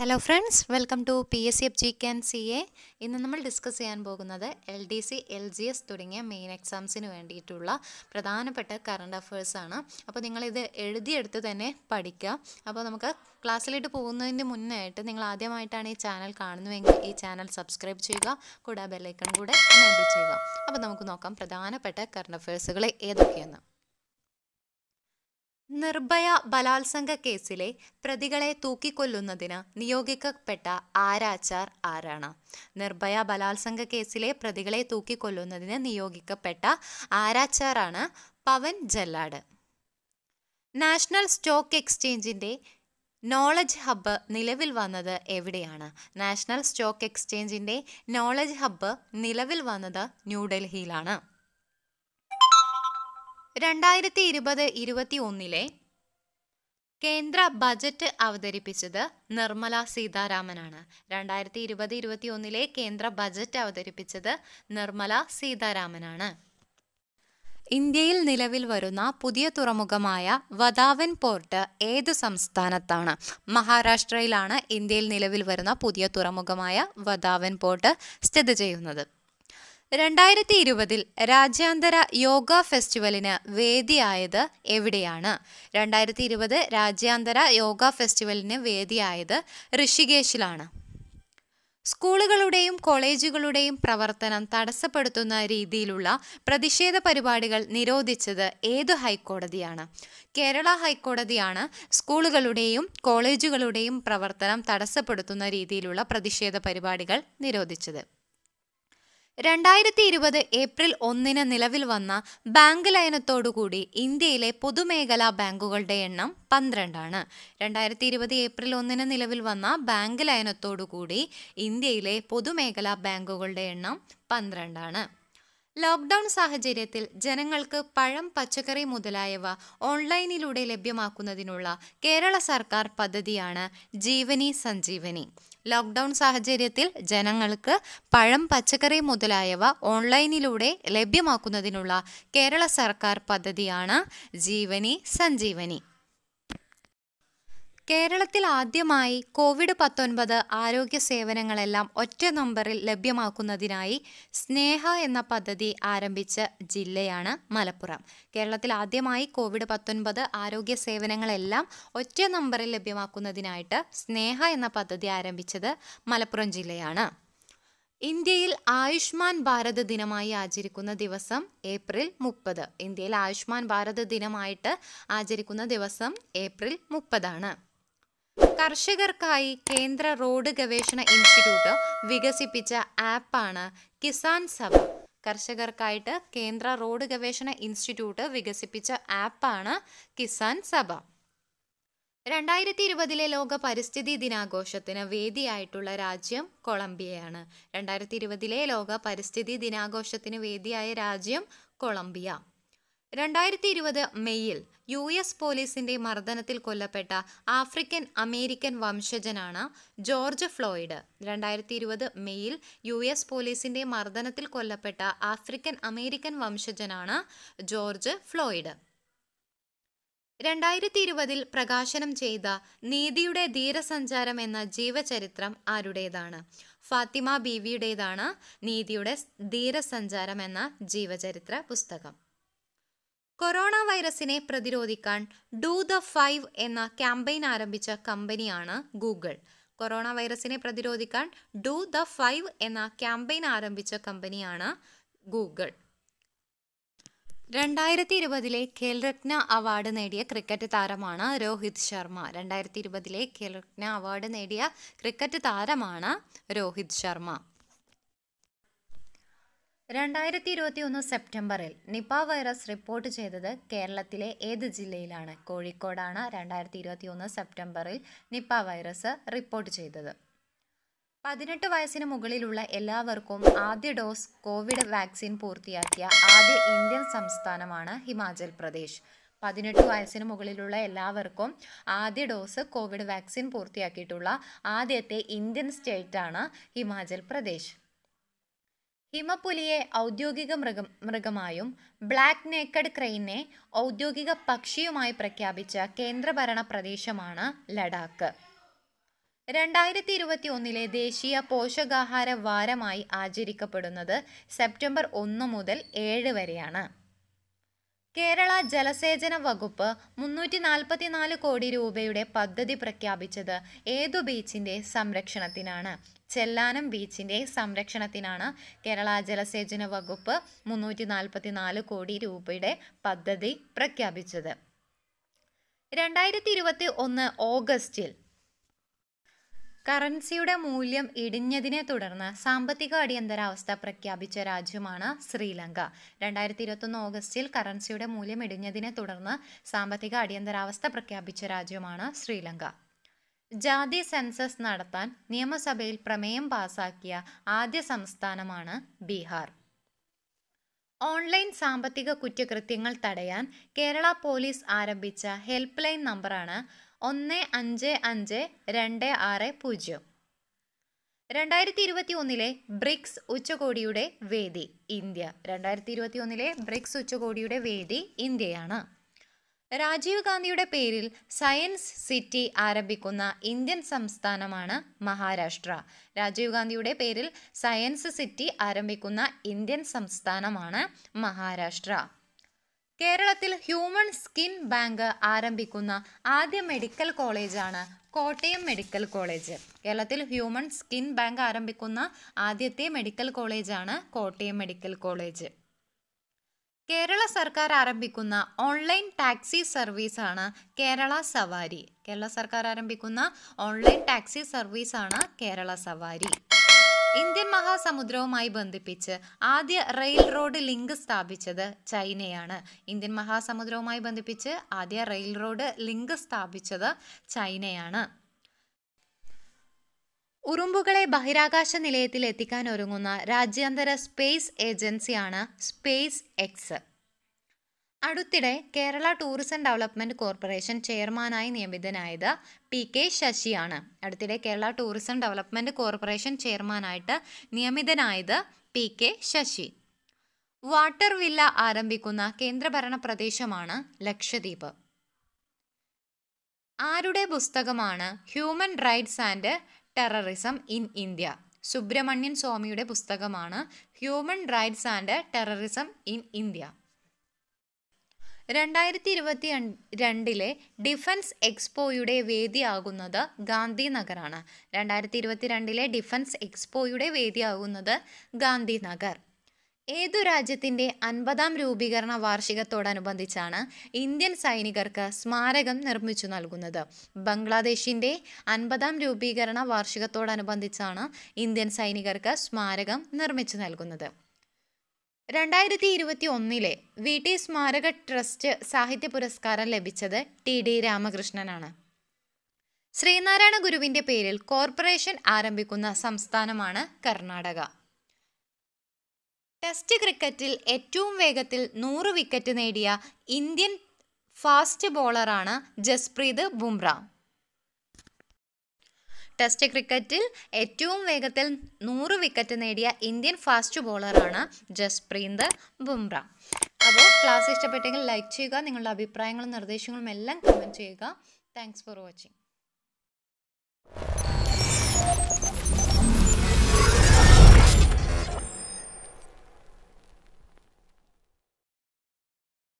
hello friends welcome to P S C F G can C A ഇന്ന് നമ്മൾ discuss ചെയ്യാൻ പോകുന്നത് L D C L G S തുടങ്ങിയ main എക്സാംസിന് വേണ്ടിയിട്ടുള്ള പ്രധാനപ്പെട്ട കറണ്ട് അഫയേഴ്സാണ് അപ്പോൾ നിങ്ങളിത് എഴുതിയെടുത്ത് തന്നെ പഠിക്കുക അപ്പോൾ നമുക്ക് ക്ലാസ്സിലോട്ട് പോകുന്നതിന് മുന്നേ ആയിട്ട് നിങ്ങൾ ആദ്യമായിട്ടാണ് ഈ ചാനൽ കാണുന്നുവെങ്കിൽ ഈ ചാനൽ സബ്സ്ക്രൈബ് ചെയ്യുക കൂടാതെ ബെല്ലൈക്കൺ കൂടെ എനേബിൾ ചെയ്യുക അപ്പോൾ നമുക്ക് നോക്കാം പ്രധാനപ്പെട്ട കറണ്ട് അഫയേഴ്സുകൾ ഏതൊക്കെയെന്ന് നിർഭയ ബലാത്സംഗ കേസിലെ പ്രതികളെ തൂക്കിക്കൊല്ലുന്നതിന് നിയോഗിക്കപ്പെട്ട ആരാച്ചാർ ആരാണ് നിർഭയ ബലാത്സംഗ കേസിലെ പ്രതികളെ തൂക്കിക്കൊല്ലുന്നതിന് നിയോഗിക്കപ്പെട്ട ആരാച്ചാറാണ് പവൻ ജല്ലാട് നാഷണൽ സ്റ്റോക്ക് എക്സ്ചേഞ്ചിൻ്റെ നോളജ് ഹബ്ബ് നിലവിൽ വന്നത് എവിടെയാണ് നാഷണൽ സ്റ്റോക്ക് എക്സ്ചേഞ്ചിൻ്റെ നോളജ് ഹബ്ബ് നിലവിൽ വന്നത് ന്യൂഡൽഹിയിലാണ് രണ്ടായിരത്തി ഇരുപത് ഇരുപത്തി ഒന്നിലെ കേന്ദ്ര ബജറ്റ് അവതരിപ്പിച്ചത് നിർമ്മല സീതാരാമനാണ് രണ്ടായിരത്തി ഇരുപത് ഇരുപത്തി ഒന്നിലെ കേന്ദ്ര ബജറ്റ് അവതരിപ്പിച്ചത് നിർമ്മല സീതാരാമനാണ് ഇന്ത്യയിൽ നിലവിൽ വരുന്ന പുതിയ തുറമുഖമായ വദാവൻ പോർട്ട് ഏത് സംസ്ഥാനത്താണ് മഹാരാഷ്ട്രയിലാണ് ഇന്ത്യയിൽ നിലവിൽ വരുന്ന പുതിയ തുറമുഖമായ വദാവൻ പോർട്ട് സ്ഥിതി ചെയ്യുന്നത് രണ്ടായിരത്തി ഇരുപതിൽ രാജ്യാന്തര യോഗ ഫെസ്റ്റിവലിന് വേദിയായത് എവിടെയാണ് രണ്ടായിരത്തി ഇരുപത് രാജ്യാന്തര യോഗ ഫെസ്റ്റിവലിന് വേദിയായത് ഋഷികേശിലാണ് സ്കൂളുകളുടെയും കോളേജുകളുടെയും പ്രവർത്തനം തടസ്സപ്പെടുത്തുന്ന രീതിയിലുള്ള പ്രതിഷേധ പരിപാടികൾ നിരോധിച്ചത് ഏത് ഹൈക്കോടതിയാണ് കേരള ഹൈക്കോടതിയാണ് സ്കൂളുകളുടെയും കോളേജുകളുടെയും പ്രവർത്തനം തടസ്സപ്പെടുത്തുന്ന രീതിയിലുള്ള പ്രതിഷേധ പരിപാടികൾ നിരോധിച്ചത് രണ്ടായിരത്തി ഇരുപത് ഏപ്രിൽ ഒന്നിന് നിലവിൽ വന്ന ബാങ്ക് ലയനത്തോടുകൂടി ഇന്ത്യയിലെ പൊതുമേഖലാ ബാങ്കുകളുടെ എണ്ണം പന്ത്രണ്ടാണ് രണ്ടായിരത്തി ഇരുപത് ഏപ്രിൽ ഒന്നിന് നിലവിൽ വന്ന ബാങ്ക് ലയനത്തോടുകൂടി ഇന്ത്യയിലെ പൊതുമേഖലാ ബാങ്കുകളുടെ എണ്ണം പന്ത്രണ്ടാണ് ലോക്ക്ഡൌൺ സാഹചര്യത്തിൽ ജനങ്ങൾക്ക് പഴം പച്ചക്കറി മുതലായവ ഓൺലൈനിലൂടെ ലഭ്യമാക്കുന്നതിനുള്ള കേരള സർക്കാർ പദ്ധതിയാണ് ജീവനി സഞ്ജീവനി ലോക്ക്ഡൌൺ സാഹചര്യത്തിൽ ജനങ്ങൾക്ക് പഴം പച്ചക്കറി മുതലായവ ഓൺലൈനിലൂടെ ലഭ്യമാക്കുന്നതിനുള്ള കേരള സർക്കാർ പദ്ധതിയാണ് ജീവനി സഞ്ജീവനി കേരളത്തിൽ ആദ്യമായി കോവിഡ് പത്തൊൻപത് ആരോഗ്യ സേവനങ്ങളെല്ലാം ഒറ്റ നമ്പറിൽ ലഭ്യമാക്കുന്നതിനായി സ്നേഹ എന്ന പദ്ധതി ആരംഭിച്ച ജില്ലയാണ് മലപ്പുറം കേരളത്തിൽ ആദ്യമായി കോവിഡ് പത്തൊൻപത് ആരോഗ്യ സേവനങ്ങളെല്ലാം ഒറ്റ നമ്പറിൽ ലഭ്യമാക്കുന്നതിനായിട്ട് സ്നേഹ എന്ന പദ്ധതി ആരംഭിച്ചത് മലപ്പുറം ജില്ലയാണ് ഇന്ത്യയിൽ ആയുഷ്മാൻ ഭാരത് ദിനമായി ആചരിക്കുന്ന ദിവസം ഏപ്രിൽ മുപ്പത് ഇന്ത്യയിൽ ആയുഷ്മാൻ ഭാരത് ദിനമായിട്ട് ആചരിക്കുന്ന ദിവസം ഏപ്രിൽ മുപ്പതാണ് കർഷകർക്കായി കേന്ദ്ര റോഡ് ഗവേഷണ ഇൻസ്റ്റിറ്റ്യൂട്ട് വികസിപ്പിച്ച ആപ്പാണ് കിസാൻ സഭ കർഷകർക്കായിട്ട് കേന്ദ്ര റോഡ് ഗവേഷണ ഇൻസ്റ്റിറ്റ്യൂട്ട് വികസിപ്പിച്ച ആപ്പാണ് കിസാൻ സഭ രണ്ടായിരത്തി ഇരുപതിലെ ലോക പരിസ്ഥിതി ദിനാഘോഷത്തിന് വേദിയായിട്ടുള്ള രാജ്യം കൊളംബിയയാണ് രണ്ടായിരത്തി ഇരുപതിലെ ലോക പരിസ്ഥിതി ദിനാഘോഷത്തിന് വേദിയായ രാജ്യം കൊളംബിയ രണ്ടായിരത്തി ഇരുപത് മെയ്യിൽ യു എസ് പോലീസിന്റെ മർദ്ദനത്തിൽ കൊല്ലപ്പെട്ട ആഫ്രിക്കൻ അമേരിക്കൻ വംശജനാണ് ജോർജ് ഫ്ലോയിഡ് രണ്ടായിരത്തി ഇരുപത് മെയ്യിൽ യു എസ് പോലീസിന്റെ മർദ്ദനത്തിൽ കൊല്ലപ്പെട്ട ആഫ്രിക്കൻ അമേരിക്കൻ വംശജനാണ് ജോർജ് ഫ്ലോയിഡ് രണ്ടായിരത്തി ഇരുപതിൽ പ്രകാശനം ചെയ്ത നീതിയുടെ ധീരസഞ്ചാരം എന്ന ജീവചരിത്രം ആരുടേതാണ് ഫാത്തിമ ബീവിയുടേതാണ് നീതിയുടെ ധീരസഞ്ചാരം എന്ന ജീവചരിത്ര പുസ്തകം കൊറോണ വൈറസിനെ പ്രതിരോധിക്കാൻ ഡൂ ദ ഫൈവ് എന്ന ക്യാമ്പയിൻ ആരംഭിച്ച കമ്പനിയാണ് ഗൂഗിൾ കൊറോണ വൈറസിനെ പ്രതിരോധിക്കാൻ ഡൂ ദ ഫൈവ് എന്ന ക്യാമ്പയിൻ ആരംഭിച്ച കമ്പനിയാണ് ഗൂഗിൾ രണ്ടായിരത്തി ഇരുപതിലെ ഖേൽരത്ന അവാർഡ് നേടിയ ക്രിക്കറ്റ് താരമാണ് രോഹിത് ശർമ്മ രണ്ടായിരത്തി ഇരുപതിലെ ഖേൽരത്ന അവാർഡ് നേടിയ ക്രിക്കറ്റ് താരമാണ് രോഹിത് ശർമ്മ രണ്ടായിരത്തി ഇരുപത്തി ഒന്ന് സെപ്റ്റംബറിൽ നിപ വൈറസ് റിപ്പോർട്ട് ചെയ്തത് കേരളത്തിലെ ഏത് ജില്ലയിലാണ് കോഴിക്കോടാണ് രണ്ടായിരത്തി ഇരുപത്തി ഒന്ന് സെപ്റ്റംബറിൽ നിപ വൈറസ് റിപ്പോർട്ട് ചെയ്തത് പതിനെട്ട് വയസ്സിന് മുകളിലുള്ള എല്ലാവർക്കും ആദ്യ ഡോസ് കോവിഡ് വാക്സിൻ പൂർത്തിയാക്കിയ ആദ്യ ഇന്ത്യൻ സംസ്ഥാനമാണ് ഹിമാചൽ പ്രദേശ് പതിനെട്ട് വയസ്സിന് മുകളിലുള്ള എല്ലാവർക്കും ആദ്യ ഡോസ് കോവിഡ് വാക്സിൻ പൂർത്തിയാക്കിയിട്ടുള്ള ആദ്യത്തെ ഇന്ത്യൻ സ്റ്റേറ്റാണ് ഹിമാചൽ പ്രദേശ് ഹിമപുലിയെ ഔദ്യോഗിക മൃഗം മൃഗമായും ബ്ലാക്ക് നേക്കഡ് ക്രെയിനെ ഔദ്യോഗിക പക്ഷിയുമായി പ്രഖ്യാപിച്ച കേന്ദ്രഭരണ പ്രദേശമാണ് ലഡാക്ക് രണ്ടായിരത്തി ഇരുപത്തി ഒന്നിലെ ദേശീയ പോഷകാഹാര വാരമായി ആചരിക്കപ്പെടുന്നത് സെപ്റ്റംബർ ഒന്ന് മുതൽ ഏഴ് വരെയാണ് കേരള ജലസേചന വകുപ്പ് മുന്നൂറ്റി നാല് കോടി രൂപയുടെ പദ്ധതി പ്രഖ്യാപിച്ചത് ഏതു ബീച്ചിൻ്റെ സംരക്ഷണത്തിനാണ് ചെല്ലാനം ബീച്ചിൻ്റെ സംരക്ഷണത്തിനാണ് കേരള ജലസേചന വകുപ്പ് മുന്നൂറ്റി നാല് കോടി രൂപയുടെ പദ്ധതി പ്രഖ്യാപിച്ചത് രണ്ടായിരത്തി ഇരുപത്തി ഒന്ന് ഓഗസ്റ്റിൽ കറൻസിയുടെ മൂല്യം ഇടിഞ്ഞതിനെ തുടർന്ന് സാമ്പത്തിക അടിയന്തരാവസ്ഥ പ്രഖ്യാപിച്ച രാജ്യമാണ് ശ്രീലങ്ക രണ്ടായിരത്തി ഇരുപത്തൊന്ന് ഓഗസ്റ്റിൽ കറൻസിയുടെ മൂല്യം ഇടിഞ്ഞതിനെ തുടർന്ന് സാമ്പത്തിക അടിയന്തരാവസ്ഥ പ്രഖ്യാപിച്ച രാജ്യമാണ് ശ്രീലങ്ക ജാതി സെൻസസ് നടത്താൻ നിയമസഭയിൽ പ്രമേയം പാസാക്കിയ ആദ്യ സംസ്ഥാനമാണ് ബീഹാർ ഓൺലൈൻ സാമ്പത്തിക കുറ്റകൃത്യങ്ങൾ തടയാൻ കേരള പോലീസ് ആരംഭിച്ച ഹെൽപ്പ് ലൈൻ നമ്പറാണ് ഒന്ന് അഞ്ച് അഞ്ച് രണ്ട് ആറ് പൂജ്യം രണ്ടായിരത്തി ഇരുപത്തി ഒന്നിലെ ബ്രിക്സ് ഉച്ചകോടിയുടെ വേദി ഇന്ത്യ രണ്ടായിരത്തി ഇരുപത്തി ഒന്നിലെ ബ്രിക്സ് ഉച്ചകോടിയുടെ വേദി ഇന്ത്യയാണ് രാജീവ് ഗാന്ധിയുടെ പേരിൽ സയൻസ് സിറ്റി ആരംഭിക്കുന്ന ഇന്ത്യൻ സംസ്ഥാനമാണ് മഹാരാഷ്ട്ര രാജീവ് ഗാന്ധിയുടെ പേരിൽ സയൻസ് സിറ്റി ആരംഭിക്കുന്ന ഇന്ത്യൻ സംസ്ഥാനമാണ് മഹാരാഷ്ട്ര കേരളത്തിൽ ഹ്യൂമൻ സ്കിൻ ബാങ്ക് ആരംഭിക്കുന്ന ആദ്യ മെഡിക്കൽ കോളേജാണ് കോട്ടയം മെഡിക്കൽ കോളേജ് കേരളത്തിൽ ഹ്യൂമൻ സ്കിൻ ബാങ്ക് ആരംഭിക്കുന്ന ആദ്യത്തെ മെഡിക്കൽ കോളേജാണ് കോട്ടയം മെഡിക്കൽ കോളേജ് കേരള സർക്കാർ ആരംഭിക്കുന്ന ഓൺലൈൻ ടാക്സി സർവീസാണ് കേരള സവാരി കേരള സർക്കാർ ആരംഭിക്കുന്ന ഓൺലൈൻ ടാക്സി സർവീസാണ് കേരള സവാരി ഇന്ത്യൻ മഹാസമുദ്രവുമായി ബന്ധിപ്പിച്ച് ആദ്യ റെയിൽ റോഡ് ലിങ്ക് സ്ഥാപിച്ചത് ചൈനയാണ് ഇന്ത്യൻ മഹാസമുദ്രവുമായി ബന്ധിപ്പിച്ച് ആദ്യ റെയിൽ റോഡ് ലിങ്ക് സ്ഥാപിച്ചത് ചൈനയാണ് ഉറുമ്പുകളെ ബഹിരാകാശ നിലയത്തിൽ എത്തിക്കാൻ ഒരുങ്ങുന്ന രാജ്യാന്തര സ്പേസ് ഏജൻസിയാണ് സ്പേസ് എക്സ് അടുത്തിടെ കേരള ടൂറിസം ഡെവലപ്മെൻറ്റ് കോർപ്പറേഷൻ ചെയർമാനായി നിയമിതനായത് പി കെ ശശിയാണ് അടുത്തിടെ കേരള ടൂറിസം ഡെവലപ്മെൻറ്റ് കോർപ്പറേഷൻ ചെയർമാനായിട്ട് നിയമിതനായത് P K Sasi water villa ആരംഭിക്കുന്ന കേന്ദ്രഭരണ പ്രദേശമാണ് ലക്ഷദ്വീപ് ആരുടെ പുസ്തകമാണ് human rights and terrorism in India Subramanian സ്വാമിയുടെ പുസ്തകമാണ് human rights and terrorism in India രണ്ടായിരത്തി ഇരുപത്തി രണ്ടിലെ ഡിഫൻസ് എക്സ്പോയുടെ വേദിയാകുന്നത് ഗാന്ധിനഗറാണ് രണ്ടായിരത്തി രണ്ടിലെ ഡിഫൻസ് എക്സ്പോയുടെ വേദിയാകുന്നത് ഗാന്ധിനഗർ ഏതു രാജ്യത്തിൻ്റെ അൻപതാം രൂപീകരണ വാർഷികത്തോടനുബന്ധിച്ചാണ് ഇന്ത്യൻ സൈനികർക്ക് സ്മാരകം നിർമ്മിച്ചു നൽകുന്നത് ബംഗ്ലാദേശിൻ്റെ അൻപതാം രൂപീകരണ വാർഷികത്തോടനുബന്ധിച്ചാണ് ഇന്ത്യൻ സൈനികർക്ക് സ്മാരകം നിർമ്മിച്ചു നൽകുന്നത് രണ്ടായിരത്തി ഇരുപത്തി ഒന്നിലെ വി ടി സ്മാരക ട്രസ്റ്റ് സാഹിത്യ പുരസ്കാരം ലഭിച്ചത് ടി ഡി രാമകൃഷ്ണനാണ് ശ്രീനാരായണ ഗുരുവിൻ്റെ പേരിൽ കോർപ്പറേഷൻ ആരംഭിക്കുന്ന സംസ്ഥാനമാണ് കർണാടക ടെസ്റ്റ് ക്രിക്കറ്റിൽ ഏറ്റവും വേഗത്തിൽ നൂറ് വിക്കറ്റ് നേടിയ ഇന്ത്യൻ ഫാസ്റ്റ് ബോളറാണ് ജസ്പ്രീത് ബുംറ ടെസ്റ്റ് ക്രിക്കറ്റിൽ ഏറ്റവും വേഗത്തിൽ നൂറ് വിക്കറ്റ് നേടിയ ഇന്ത്യൻ ഫാസ്റ്റ് ബോളറാണ് ജസ്പ്രീന്ദർ ബുംറ അപ്പോൾ ക്ലാസ് ഇഷ്ടപ്പെട്ടെങ്കിൽ ലൈക്ക് ചെയ്യുക നിങ്ങളുടെ അഭിപ്രായങ്ങളും നിർദ്ദേശങ്ങളും എല്ലാം കമൻറ്റ് ചെയ്യുക താങ്ക്സ് ഫോർ വാച്ചിങ്